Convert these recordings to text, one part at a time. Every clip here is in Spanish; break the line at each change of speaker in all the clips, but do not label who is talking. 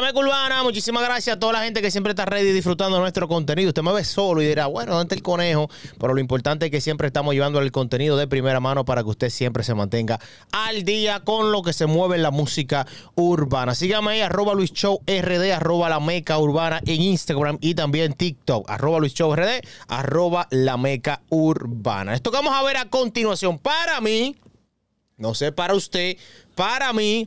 Meca Urbana, muchísimas gracias a toda la gente que siempre está ready disfrutando nuestro contenido. Usted me ve solo y dirá, bueno, ante el conejo, pero lo importante es que siempre estamos llevando el contenido de primera mano para que usted siempre se mantenga al día con lo que se mueve en la música urbana. Sígame ahí, arroba Luis Show RD, arroba la Meca Urbana en Instagram y también TikTok, arroba Luis Show RD, arroba la Meca Urbana. Esto que vamos a ver a continuación, para mí, no sé para usted, para mí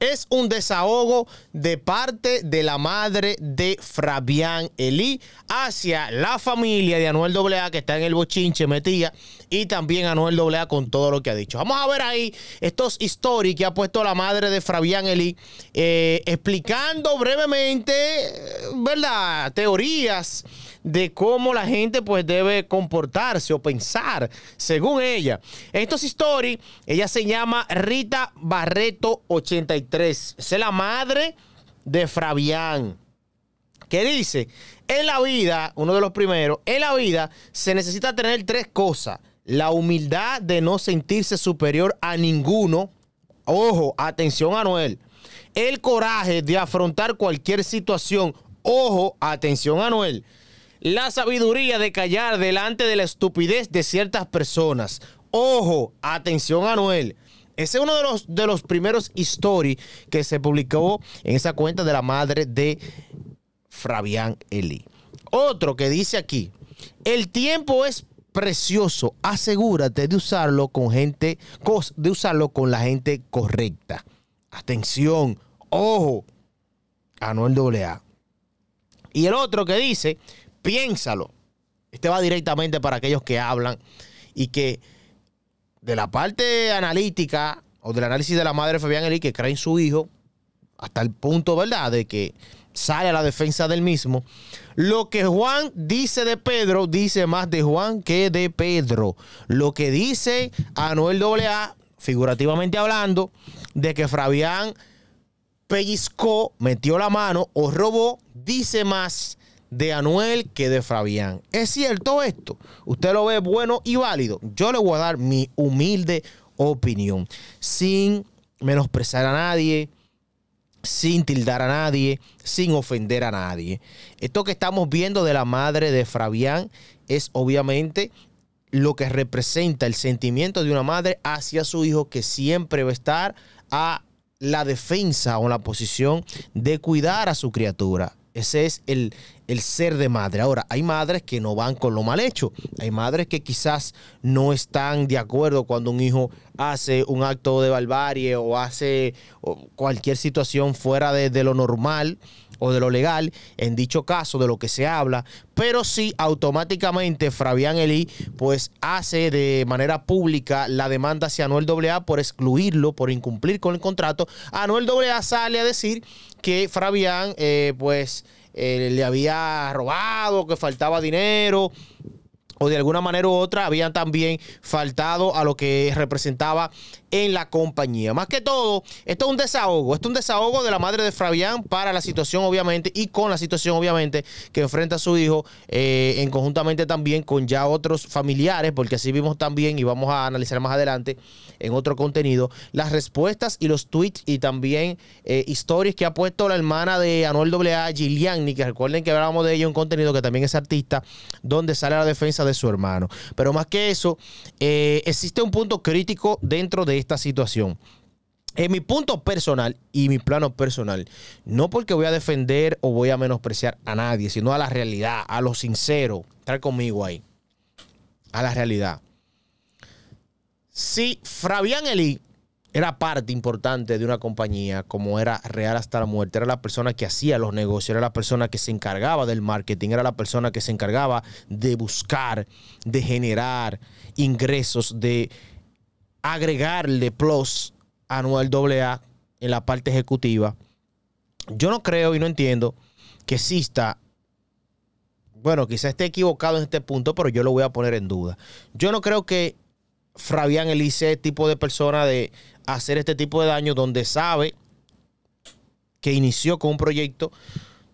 es un desahogo de parte de la madre de Fabián Elí hacia la familia de Anuel Doblea que está en el bochinche Metía y también Anuel Doblea con todo lo que ha dicho. Vamos a ver ahí estos stories que ha puesto la madre de Fabián Elí eh, explicando brevemente, eh, ¿verdad? Teorías de cómo la gente pues debe comportarse o pensar, según ella. En estos stories, ella se llama Rita Barreto 83. Es la madre de Fabián. Que dice, en la vida, uno de los primeros, en la vida se necesita tener tres cosas. La humildad de no sentirse superior a ninguno. Ojo, atención a Noel. El coraje de afrontar cualquier situación. Ojo, atención a Noel la sabiduría de callar delante de la estupidez de ciertas personas. Ojo, atención a Ese es uno de los, de los primeros stories que se publicó en esa cuenta de la madre de Fabián Eli. Otro que dice aquí, el tiempo es precioso, asegúrate de usarlo con gente, de usarlo con la gente correcta. Atención, ojo, Anuel AA. Y el otro que dice, Piénsalo. Este va directamente para aquellos que hablan y que de la parte analítica o del análisis de la madre Fabián Eli que cree en su hijo, hasta el punto, ¿verdad?, de que sale a la defensa del mismo. Lo que Juan dice de Pedro, dice más de Juan que de Pedro. Lo que dice Anuel AA, figurativamente hablando, de que Fabián pellizcó, metió la mano o robó, dice más de Anuel que de Fabián. ¿Es cierto esto? ¿Usted lo ve bueno y válido? Yo le voy a dar mi humilde opinión, sin menospreciar a nadie, sin tildar a nadie, sin ofender a nadie. Esto que estamos viendo de la madre de Fabián es obviamente lo que representa el sentimiento de una madre hacia su hijo que siempre va a estar a la defensa o la posición de cuidar a su criatura. Ese es el, el ser de madre. Ahora, hay madres que no van con lo mal hecho. Hay madres que quizás no están de acuerdo cuando un hijo hace un acto de barbarie o hace cualquier situación fuera de, lo normal o de lo legal, en dicho caso, de lo que se habla, pero sí automáticamente Fabián Eli pues hace de manera pública la demanda hacia Anuel AA por excluirlo, por incumplir con el contrato. Anuel AA sale a decir que Fabián, eh, pues, eh, le había robado, que faltaba dinero o de alguna manera u otra habían también faltado a lo que representaba en la compañía. Más que todo, esto es un desahogo, esto es un desahogo de la madre de Fabián para la situación, obviamente, y con la situación, obviamente, que enfrenta a su hijo, eh, en conjuntamente también con ya otros familiares, porque así vimos también, y vamos a analizar más adelante en otro contenido, las respuestas y los tweets y también eh, historias que ha puesto la hermana de Anuel AA, Giliani, que recuerden que hablábamos de ella, un contenido que también es artista, donde sale a la defensa de su hermano. Pero más que eso, eh, existe un punto crítico dentro de esta situación. En mi punto personal y mi plano personal, no porque voy a defender o voy a menospreciar a nadie, sino a la realidad, a lo sincero. Estar conmigo ahí. A la realidad. Si Fabián Eli era parte importante de una compañía como era Real hasta la muerte, era la persona que hacía los negocios, era la persona que se encargaba del marketing, era la persona que se encargaba de buscar, de generar ingresos, de agregarle plus a doble AA en la parte ejecutiva. Yo no creo y no entiendo que exista, bueno, quizá esté equivocado en este punto, pero yo lo voy a poner en duda. Yo no creo que Fabián Elise tipo de persona de hacer este tipo de daño donde sabe que inició con un proyecto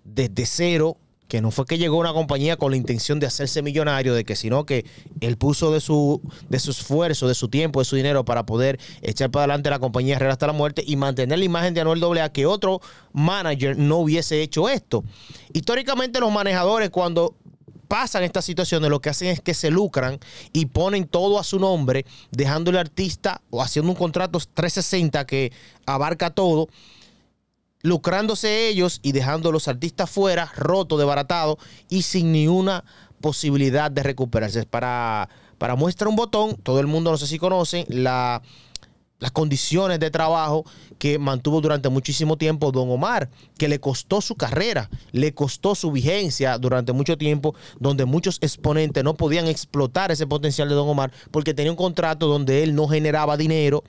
desde cero, que no fue que llegó una compañía con la intención de hacerse millonario, de que sino que él puso de su, de su esfuerzo, de su tiempo, de su dinero para poder echar para adelante la compañía Herrera hasta la muerte y mantener la imagen de Anuel A que otro manager no hubiese hecho esto. Históricamente los manejadores cuando pasan estas situaciones, lo que hacen es que se lucran y ponen todo a su nombre, ...dejando el artista o haciendo un contrato 360 que abarca todo lucrándose ellos y dejando a los artistas fuera, ...roto, desbaratado... y sin ni una posibilidad de recuperarse. Para, para muestra un botón, todo el mundo no sé si conoce las condiciones de trabajo que mantuvo durante muchísimo tiempo Don Omar, que le costó su carrera, le costó su vigencia durante mucho tiempo, donde muchos exponentes no podían explotar ese potencial de Don Omar porque tenía un contrato donde él no generaba dinero,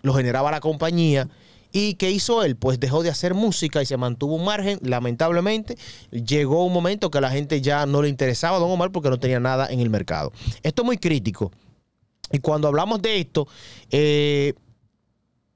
lo generaba la compañía ¿Y qué hizo él? Pues dejó de hacer música y se mantuvo un margen. Lamentablemente, llegó un momento que a la gente ya no le interesaba a Don Omar porque no tenía nada en el mercado. Esto es muy crítico. Y cuando hablamos de esto, eh,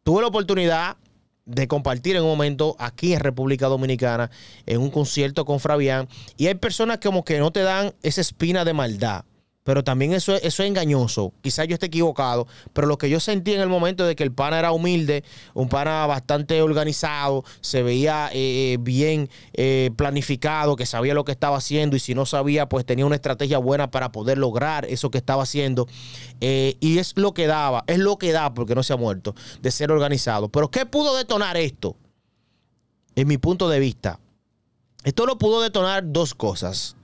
tuve la oportunidad de compartir en un momento aquí en República Dominicana, en un concierto con Fabián, y hay personas como que no te dan esa espina de maldad. Pero también eso, eso es engañoso. Quizás yo esté equivocado, pero lo que yo sentí en el momento de que el pana era humilde, un pana bastante organizado, se veía eh, eh, bien eh, planificado, que sabía lo que estaba haciendo y si no sabía, pues tenía una estrategia buena para poder lograr eso que estaba haciendo. y es lo que daba, es lo que da, porque no se ha muerto, de ser organizado. Pero ¿qué pudo detonar esto? En mi punto de vista, esto lo pudo detonar dos cosas.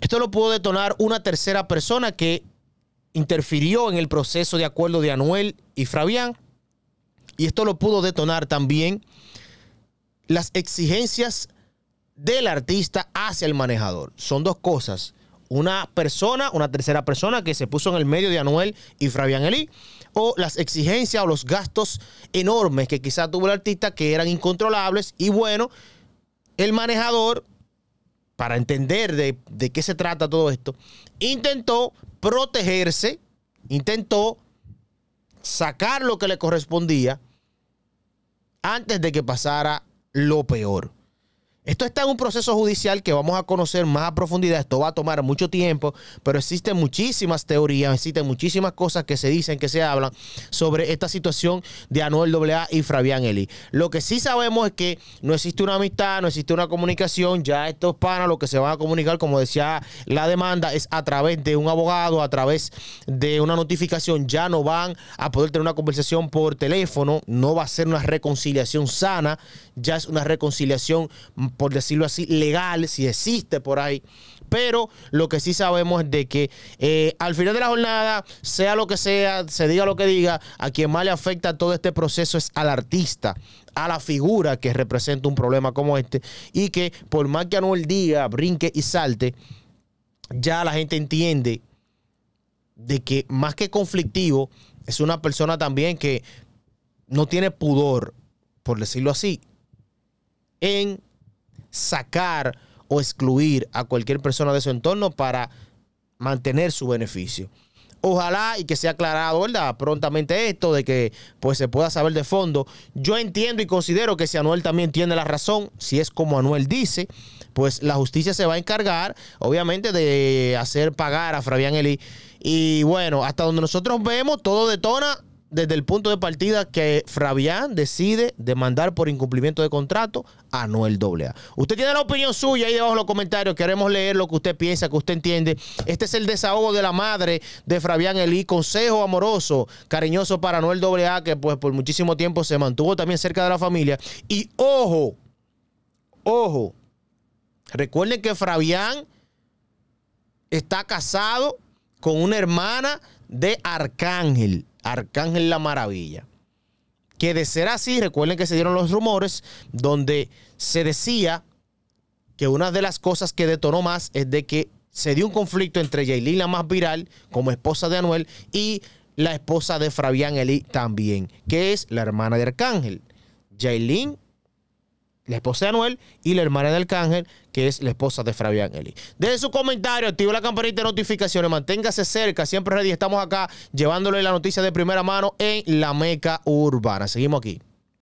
Esto lo pudo detonar una tercera persona que interfirió en el proceso de acuerdo de Anuel y Fabián. Y esto lo pudo detonar también las exigencias del artista hacia el manejador. Son dos cosas. Una persona, una tercera persona que se puso en el medio de Anuel y Fabián Elí, o las exigencias o los gastos enormes que quizá tuvo el artista que eran incontrolables. Y bueno, el manejador para entender de, qué se trata todo esto, intentó protegerse, intentó sacar lo que le correspondía antes de que pasara lo peor. Esto está en un proceso judicial que vamos a conocer más a profundidad. Esto va a tomar mucho tiempo, pero existen muchísimas teorías, existen muchísimas cosas que se dicen, que se hablan sobre esta situación de Anuel AA y Fabián Eli. Lo que sí sabemos es que no existe una amistad, no existe una comunicación. Ya estos panas lo que se van a comunicar, como decía la demanda, es a través de un abogado, a través de una notificación. Ya no van a poder tener una conversación por teléfono. No va a ser una reconciliación sana, ya es una reconciliación por decirlo así, legal, si existe por ahí. Pero lo que sí sabemos es de que eh, al final de la jornada, sea lo que sea, se diga lo que diga, a quien más le afecta todo este proceso es al artista, a la figura que representa un problema como este y que por más que Anuel diga, brinque y salte, ya la gente entiende de que más que conflictivo, es una persona también que no tiene pudor, por decirlo así, en sacar o excluir a cualquier persona de su entorno para mantener su beneficio. Ojalá y que sea aclarado, ¿verdad? Prontamente esto de que pues se pueda saber de fondo. Yo entiendo y considero que si Anuel también tiene la razón, si es como Anuel dice, pues la justicia se va a encargar, obviamente, de hacer pagar a Fabián Eli. Y bueno, hasta donde nosotros vemos, todo detona desde el punto de partida que Fabián decide demandar por incumplimiento de contrato a Noel AA. Usted tiene la opinión suya ahí debajo en los comentarios. Queremos leer lo que usted piensa, que usted entiende. Este es el desahogo de la madre de Fabián Elí. Consejo amoroso, cariñoso para Noel AA, que pues por muchísimo tiempo se mantuvo también cerca de la familia. Y ojo, ojo, recuerden que Fabián está casado con una hermana de Arcángel. Arcángel La Maravilla. Que de ser así, recuerden que se dieron los rumores donde se decía que una de las cosas que detonó más es de que se dio un conflicto entre Jailin la más viral, como esposa de Anuel, y la esposa de Fabián Eli también, que es la hermana de Arcángel. Jailin la esposa de Anuel y la hermana de Arcángel, que es la esposa de Fabián Eli. Deje su comentario, activa la campanita de notificaciones, manténgase cerca, siempre ready. Estamos acá llevándole la noticia de primera mano en la Meca Urbana. Seguimos aquí.